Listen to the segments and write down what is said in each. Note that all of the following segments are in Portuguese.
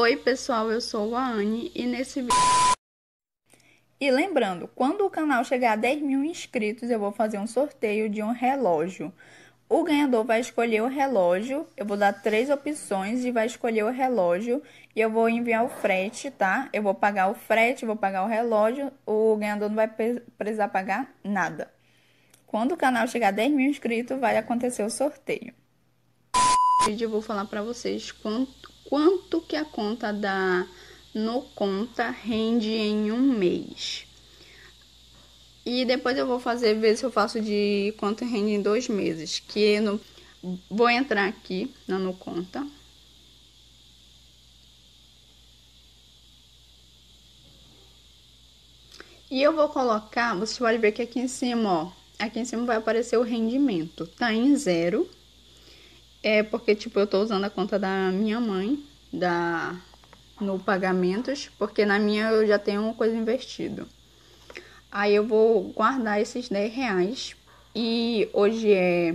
Oi, pessoal, eu sou a Anne e nesse vídeo. E lembrando, quando o canal chegar a 10 mil inscritos, eu vou fazer um sorteio de um relógio. O ganhador vai escolher o relógio, eu vou dar três opções e vai escolher o relógio e eu vou enviar o frete, tá? Eu vou pagar o frete, vou pagar o relógio, o ganhador não vai precisar pagar nada. Quando o canal chegar a 10 mil inscritos, vai acontecer o sorteio vídeo eu vou falar para vocês quanto, quanto que a conta da no conta rende em um mês. E depois eu vou fazer ver se eu faço de quanto rende em dois meses. Que no, vou entrar aqui na no conta. E eu vou colocar, você pode ver que aqui em cima, ó, aqui em cima vai aparecer o rendimento. Tá em zero. É porque, tipo, eu tô usando a conta da minha mãe da no pagamentos, porque na minha eu já tenho uma coisa investido. Aí eu vou guardar esses 10 reais. E hoje é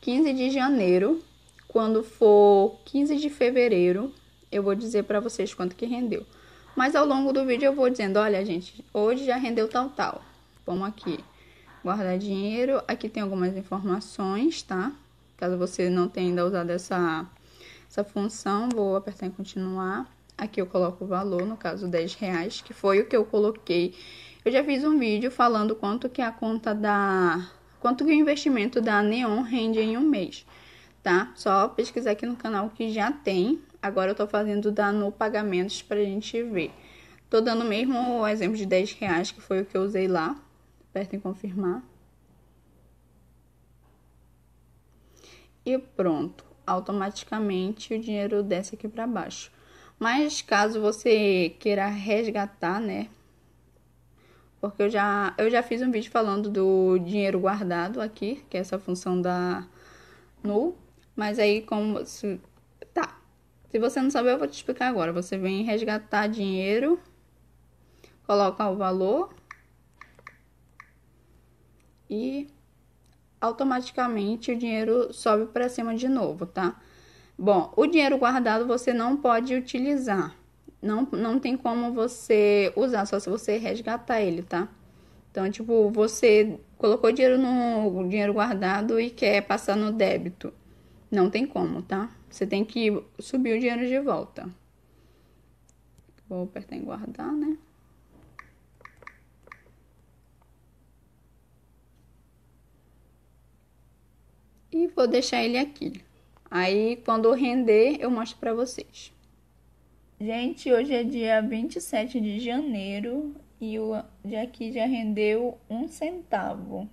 15 de janeiro. Quando for 15 de fevereiro, eu vou dizer para vocês quanto que rendeu. Mas ao longo do vídeo eu vou dizendo, olha, gente, hoje já rendeu tal, tal. Vamos aqui guardar dinheiro. Aqui tem algumas informações, tá? Caso você não tenha ainda usado essa, essa função, vou apertar em continuar. Aqui eu coloco o valor, no caso 10 reais, que foi o que eu coloquei. Eu já fiz um vídeo falando quanto que a conta da... Quanto que o investimento da Neon rende em um mês, tá? Só pesquisar aqui no canal que já tem. Agora eu tô fazendo da no pagamentos pra gente ver. Tô dando mesmo o exemplo de 10 reais, que foi o que eu usei lá. Aperta em confirmar. e pronto, automaticamente o dinheiro desce aqui para baixo. Mas caso você queira resgatar, né? Porque eu já, eu já fiz um vídeo falando do dinheiro guardado aqui, que é essa função da NU. Mas aí, como. Se, tá. Se você não saber, eu vou te explicar agora. Você vem resgatar dinheiro, coloca o valor e automaticamente o dinheiro sobe para cima de novo, tá? Bom, o dinheiro guardado você não pode utilizar. Não, não tem como você usar, só se você resgatar ele, tá? Então, tipo, você colocou dinheiro no dinheiro guardado e quer passar no débito. Não tem como, tá? Você tem que subir o dinheiro de volta. Vou apertar em guardar, né? e vou deixar ele aqui. Aí, quando render, eu mostro para vocês. Gente, hoje é dia 27 de janeiro e o de aqui já rendeu um centavo.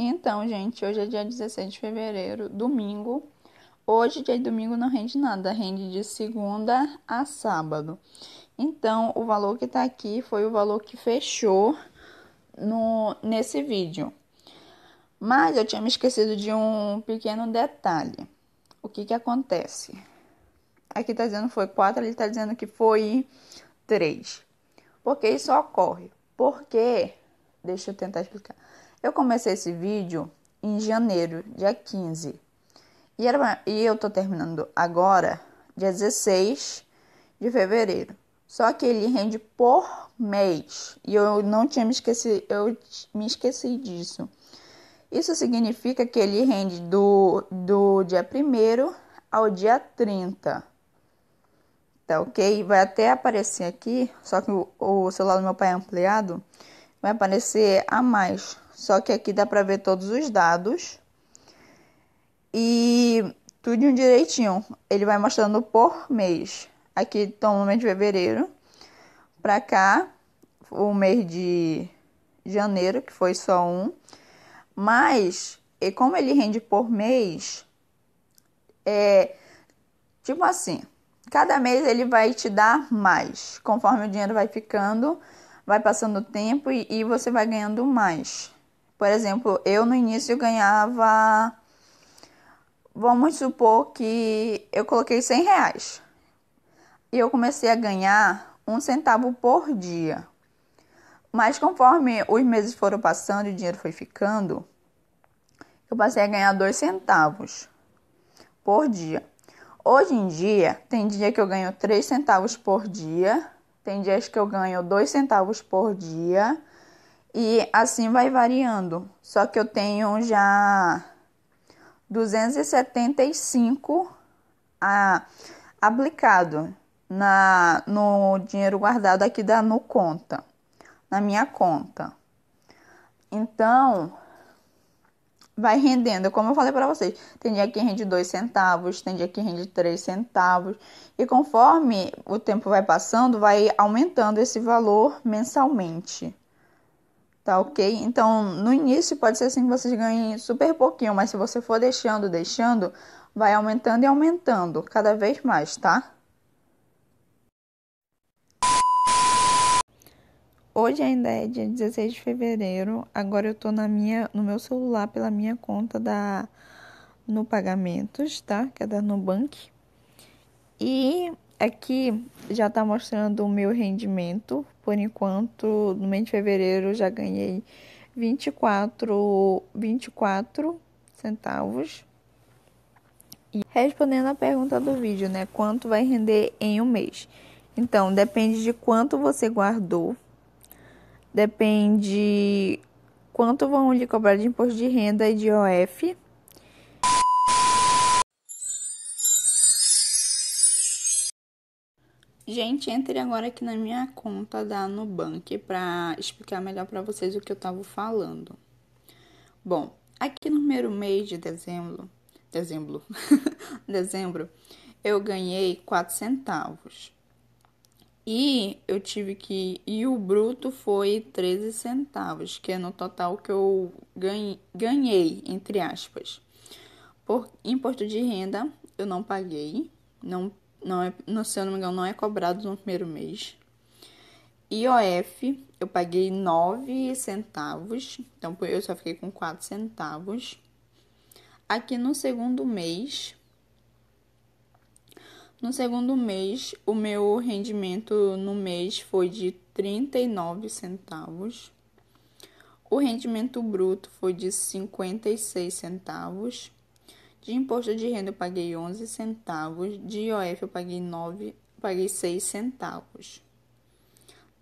Então, gente, hoje é dia 16 de fevereiro, domingo, Hoje, dia de domingo, não rende nada, rende de segunda a sábado. Então, o valor que está aqui foi o valor que fechou no, nesse vídeo. Mas eu tinha me esquecido de um pequeno detalhe. O que que acontece? Aqui está dizendo foi 4, ali está dizendo que foi 3. Por que isso ocorre? Porque, deixa eu tentar explicar. Eu comecei esse vídeo em janeiro, dia 15. E, era, e eu tô terminando agora, dia 16 de fevereiro. Só que ele rende por mês. E eu não tinha me esquecido, eu me esqueci disso. Isso significa que ele rende do, do dia 1 ao dia 30. Tá ok? Vai até aparecer aqui, só que o, o celular do meu pai é ampliado, vai aparecer a mais. Só que aqui dá para ver todos os dados e tudo direitinho. Ele vai mostrando por mês. Aqui estão no mês de fevereiro. Pra cá, o mês de janeiro, que foi só um. Mas, e como ele rende por mês, é tipo assim, cada mês ele vai te dar mais. Conforme o dinheiro vai ficando, vai passando o tempo e, e você vai ganhando mais. Por exemplo, eu no início ganhava vamos supor que eu coloquei 100 reais e eu comecei a ganhar um centavo por dia. Mas conforme os meses foram passando e o dinheiro foi ficando, eu passei a ganhar dois centavos por dia. Hoje em dia, tem dia que eu ganho três centavos por dia, tem dias que eu ganho dois centavos por dia e assim vai variando. Só que eu tenho já 275 a, aplicado na, no dinheiro guardado aqui da no conta, na minha conta. Então, vai rendendo, como eu falei para vocês, tem dia que rende 2 centavos, tem dia que rende 3 centavos, e conforme o tempo vai passando, vai aumentando esse valor mensalmente tá ok? Então, no início pode ser assim que vocês ganhem super pouquinho, mas se você for deixando, deixando, vai aumentando e aumentando cada vez mais, tá? Hoje ainda é dia 16 de fevereiro. Agora eu tô na minha, no meu celular pela minha conta da no pagamentos, tá? Que é da Nubank. E Aqui é já está mostrando o meu rendimento. Por enquanto, no mês de fevereiro já ganhei 24, 24 centavos. E respondendo a pergunta do vídeo, né? Quanto vai render em um mês? Então, depende de quanto você guardou, depende quanto vão lhe cobrar de imposto de renda e de OF Gente, entre agora aqui na minha conta da Nubank para explicar melhor para vocês o que eu estava falando. Bom, aqui no primeiro mês de dezembro, dezembro, dezembro, eu ganhei 4 centavos. E eu tive que. E o bruto foi 13 centavos, que é no total que eu ganhei, ganhei entre aspas. Por imposto de renda, eu não paguei, não não é, no se eu não me engano, não é cobrado no primeiro mês. IOF, eu paguei 9 centavos, então eu só fiquei com 4 centavos. Aqui no segundo mês, no segundo mês, o meu rendimento no mês foi de 39 centavos. O rendimento bruto foi de 56 centavos de imposto de renda eu paguei 11 centavos, de IOF eu paguei 9, paguei 6 centavos.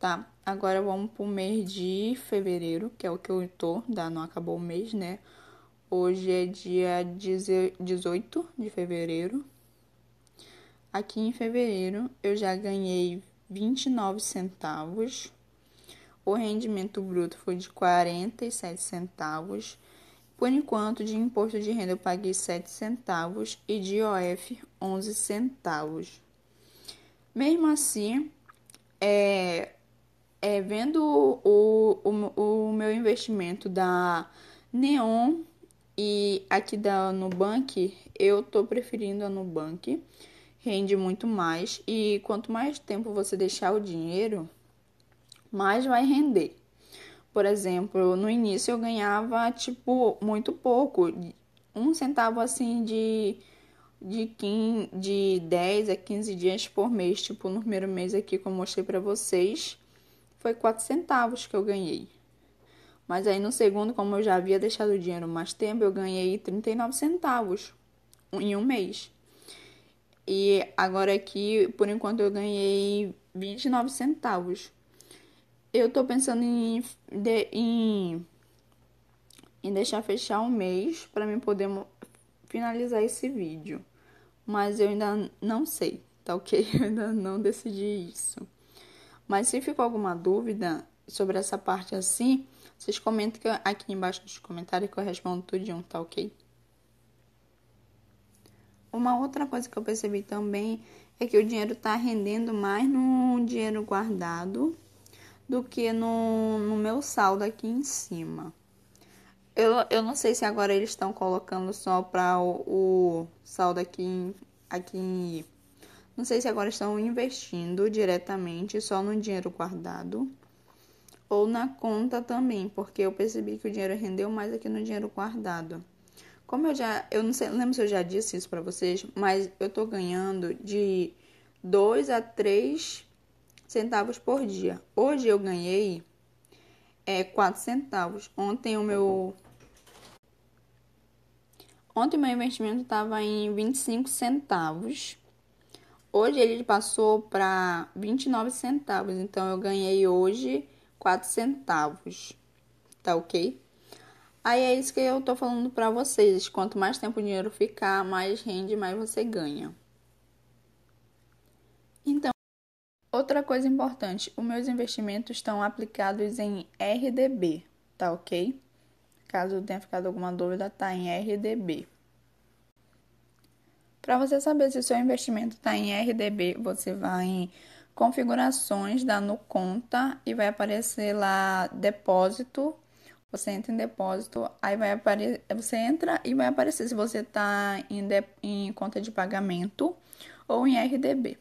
Tá? Agora vamos pro mês de fevereiro, que é o que eu tô, dá, não acabou o mês, né? Hoje é dia 18 de fevereiro. Aqui em fevereiro eu já ganhei 29 centavos. O rendimento bruto foi de 47 centavos por enquanto, de imposto de renda eu paguei 7 centavos e de IOF 11 centavos. Mesmo assim, é, é vendo o, o, o, meu investimento da Neon e aqui da Nubank, eu tô preferindo a Nubank. Rende muito mais e quanto mais tempo você deixar o dinheiro, mais vai render. Por exemplo, no início eu ganhava, tipo, muito pouco. Um centavo, assim, de, de, 15, de 10 a 15 dias por mês. Tipo, no primeiro mês aqui que eu mostrei pra vocês, foi 4 centavos que eu ganhei. Mas aí no segundo, como eu já havia deixado o dinheiro mais tempo, eu ganhei 39 centavos em um mês. E agora aqui, por enquanto, eu ganhei 29 centavos eu tô pensando em, de, em, em deixar fechar um mês para mim poder finalizar esse vídeo. Mas eu ainda não sei, tá ok? Eu ainda não decidi isso. Mas se ficou alguma dúvida sobre essa parte assim, vocês comentem aqui embaixo nos comentários que eu respondo um, tá ok? Uma outra coisa que eu percebi também é que o dinheiro tá rendendo mais no dinheiro guardado do que no, no meu saldo aqui em cima. Eu, eu não sei se agora eles estão colocando só para o, o, saldo aqui em, aqui em, Não sei se agora estão investindo diretamente só no dinheiro guardado ou na conta também, porque eu percebi que o dinheiro rendeu mais aqui no dinheiro guardado. Como eu já, eu não sei, lembro se eu já disse isso para vocês, mas eu tô ganhando de 2 a 3 centavos por dia. Hoje eu ganhei é, 4 centavos. Ontem o meu Ontem meu investimento estava em 25 centavos. Hoje ele passou para 29 centavos, então eu ganhei hoje 4 centavos. Tá OK? Aí é isso que eu tô falando para vocês. Quanto mais tempo o dinheiro ficar, mais rende, mais você ganha. Então Outra coisa importante, os meus investimentos estão aplicados em RDB, tá ok? Caso tenha ficado alguma dúvida, tá em RDB. Para você saber se o seu investimento está em RDB, você vai em configurações, dá no conta e vai aparecer lá depósito. Você entra em depósito, aí vai aparecer, você entra e vai aparecer se você está em, de... em conta de pagamento ou em RDB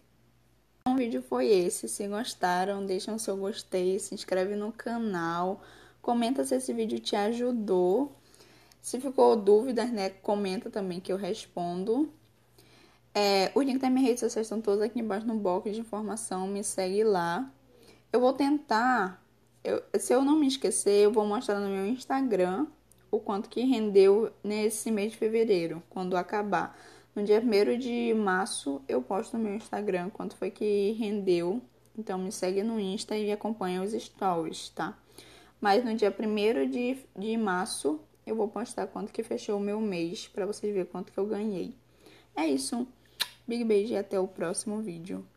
o vídeo foi esse. Se gostaram, o seu gostei, se inscreve no canal, comenta se esse vídeo te ajudou. Se ficou dúvidas, né, comenta também que eu respondo. É, o link das minhas redes sociais estão todos aqui embaixo no bloco de informação, me segue lá. Eu vou tentar, eu, se eu não me esquecer, eu vou mostrar no meu Instagram o quanto que rendeu nesse mês de fevereiro, quando acabar. No dia 1 de março eu posto no meu Instagram quanto foi que rendeu. Então me segue no Insta e acompanha os stories, tá? Mas no dia 1 de, de março eu vou postar quanto que fechou o meu mês para vocês verem quanto que eu ganhei. É isso. Big beijo e até o próximo vídeo.